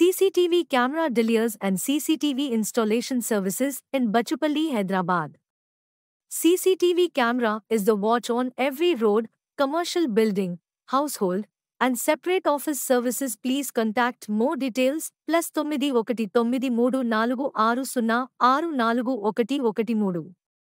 CCTV camera dealers and CCTV installation services in Bachupalli, Hyderabad. CCTV camera is the watch on every road, commercial building, household, and separate office services please contact more details Plus, Tomidi, ఒకటి Tomidi, మూడు Nalugu, Aru, సున్నా Aru, Nalugu, ఒకటి ఒకటి మూడు